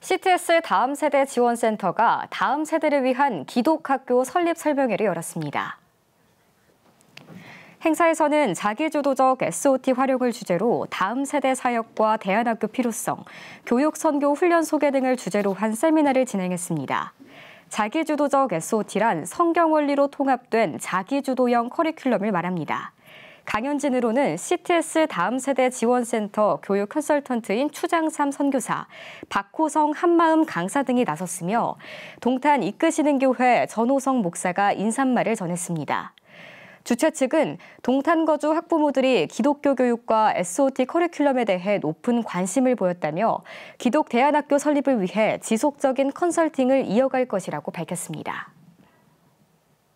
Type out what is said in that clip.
CTS 다음 세대 지원센터가 다음 세대를 위한 기독학교 설립 설명회를 열었습니다. 행사에서는 자기주도적 SOT 활용을 주제로 다음 세대 사역과 대안학교 필요성, 교육 선교 훈련 소개 등을 주제로 한 세미나를 진행했습니다. 자기주도적 SOT란 성경 원리로 통합된 자기주도형 커리큘럼을 말합니다. 강현진으로는 CTS 다음 세대 지원센터 교육 컨설턴트인 추장삼 선교사, 박호성 한마음 강사 등이 나섰으며 동탄 이끄시는 교회 전호성 목사가 인사말을 전했습니다. 주최 측은 동탄 거주 학부모들이 기독교 교육과 SOT 커리큘럼에 대해 높은 관심을 보였다며 기독 대안학교 설립을 위해 지속적인 컨설팅을 이어갈 것이라고 밝혔습니다.